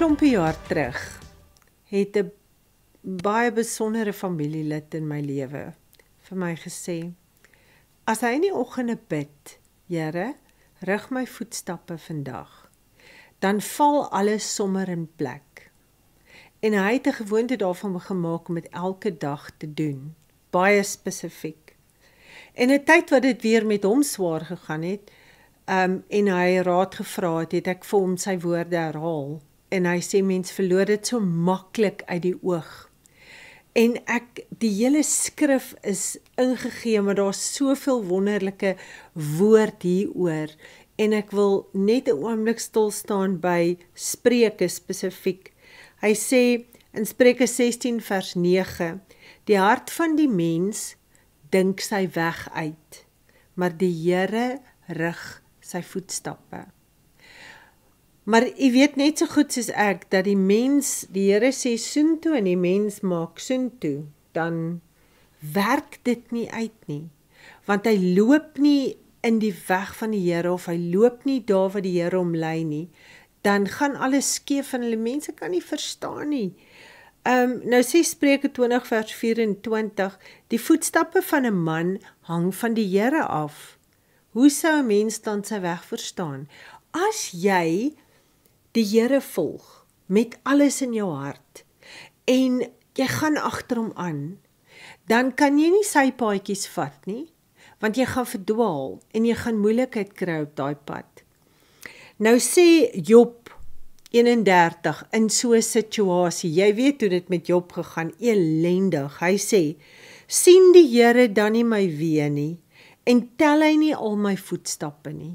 klompie jaar terug het 'n baie besondere familielid in my lewe vir my gesê: "As hy in die oggende bid, Here, rig my voetstappe vandag, dan val alles sommer in plek." En hy het 'n gewoonte daarvan gemaak om dit elke dag te doen, baie spesifiek. En 'n tyd wat dit weer met hom swaar gegaan het, um en hy raad gevra het, het ek vir hom sy woorde herhaal en hy sê mens verloor dit so maklik uit die oog. En ek die hele skrif is ingegee, maar daar's soveel wonderlike woord hieroor en ek wil net 'n oomblik stil staan by Spreuke spesifiek. Hy sê in Spreuke 16 vers 9: Die hart van die mens dink sy weg uit, maar die Here rig sy voetstappe. Maar u weet net so goed soos ek dat die mens, die Here sê soen toe en die mens maak soen toe, dan werk dit nie uit nie. Want hy loop nie in die weg van die Here of hy loop nie daar waar die Here hom lei nie, dan gaan alles skeef en hulle mense kan nie verstaan nie. Ehm um, nou sê Spreuke 20 vers 24, die voetstappe van 'n man hang van die Here af. Hoe sou 'n mens dan sy weg verstaan? As jy die Here volg met alles in jou hart en jy gaan agter hom aan, dan kan jy nie sy paadjies vat nie, want jy gaan verdwaal en jy gaan moeilikheid kry op daai pad. Nou sê Job 31 in so 'n situasie, jy weet hoe dit met Job gegaan, elendig. Hy sê: "Sien die Here dan nie my wee nie en tel hy nie al my voetstappe nie?"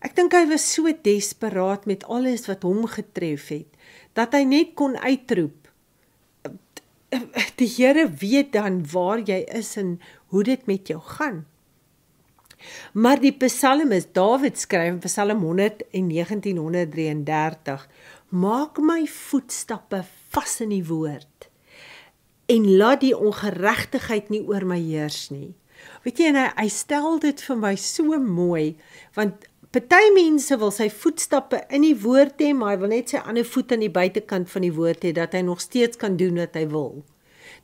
Ek dink hy was so desperaat met alles wat hom getref het dat hy net kon uitroep die Here weet dan waar jy is en hoe dit met jou gaan. Maar die Psalmis Dawid skryf in Psalm 119:133 Maak my voetstappe vas in die woord en laat die ongeregtigheid nie oor my heers nie. Weet jy en hy, hy stel dit vir my so mooi want party mense wil sy voetstappe in die woord hê, maar hy wil net sy ander voet aan die buitekant van die woord hê dat hy nog steeds kan doen wat hy wil.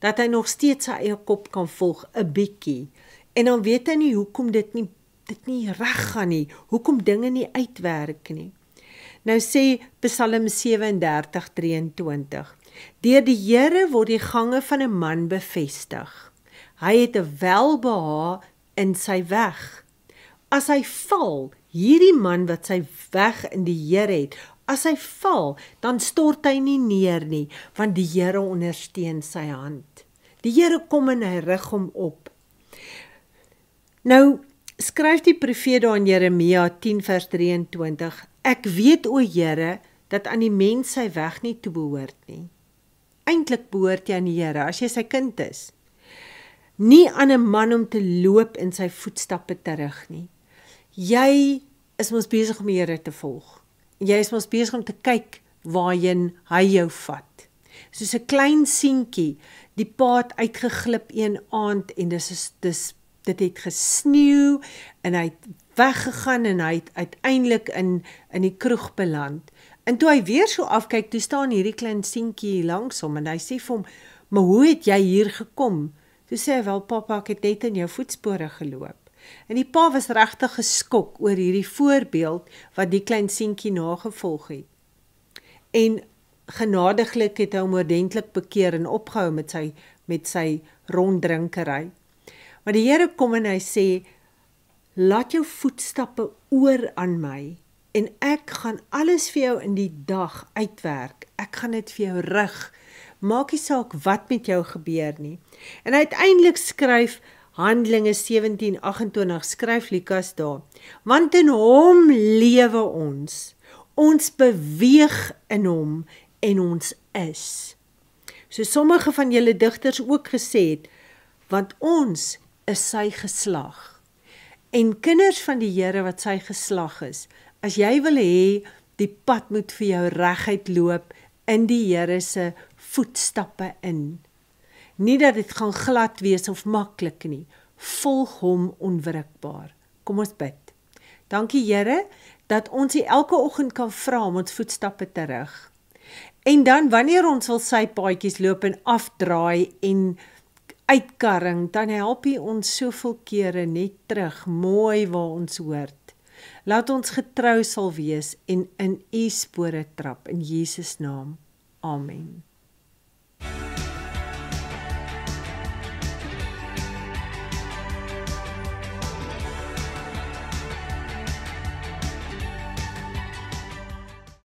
Dat hy nog steeds sy eie kop kan volg 'n bietjie. En dan weet hy nie hoekom dit nie dit nie reg gaan nie, hoekom dinge nie uitwerk nie. Nou sê Psalm 37:23. Deur die Here word die gange van 'n man bevestig. Hy het 'n welbehae in sy weg. As hy val, hierdie man wat sy weg in die Here het, as hy val, dan stort hy nie neer nie, want die Here ondersteun sy hand. Die Here kom en hy rig hom op. Nou skryf die profeet daar in Jeremia 10 vers 23: Ek weet o Here dat aan die mens sy weg nie toe behoort nie. Eintlik behoort jy aan die Here as jy sy kind is. Nie aan 'n man om te loop in sy voetstappe terug nie. Jy is mos besig om die Here te volg. Jy is mos besig om te kyk waarheen hy jou vat. Soos 'n klein seentjie, die paad uitgeglip een aand en dis is dis dit het gesneeu en hy het weggegaan en hy het uiteindelik in in die kroeg beland. En toe hy weer so afkyk, toe staan hierdie klein seentjie langs hom en hy sê vir hom: "Maar hoe het jy hier gekom?" Toe sê hy: "Wel, pappa, ek het net in jou voetspore geloop." En die pa was regtig geskok oor hierdie voorbeeld wat die klein seentjie nagevolg het. En genadiglik het hy hom oordentlik bekeer en opgehou met sy met sy ronddrinkery. Maar die Here kom en hy sê: "Laat jou voetstappe oor aan my en ek gaan alles vir jou in die dag uitwerk. Ek gaan dit vir jou rig. Maak nie saak wat met jou gebeur nie." En uiteindelik skryf hy Handelinge 17:28 skryf Lukas daar. Want in hom lewe ons. Ons beweeg in hom en ons is. So sommige van julle digters ook gesê het want ons is sy geslag. En kinders van die Here wat sy geslag is, as jy wil hê die pad moet vir jou reguit loop in die Here se voetstappe in. Nie dat dit gaan glad wees of maklik nie. Volg hom onwrikbaar. Kom ons bid. Dankie Here dat ons elke oggend kan vra om ons voetstappe te rig. En dan wanneer ons wil sy paadjies loop en afdraai en uitkarring, dan help U ons soveel kere net terug mooi waar ons hoort. Laat ons getrou sal wees en in U spore trap in Jesus naam. Amen. Thank you.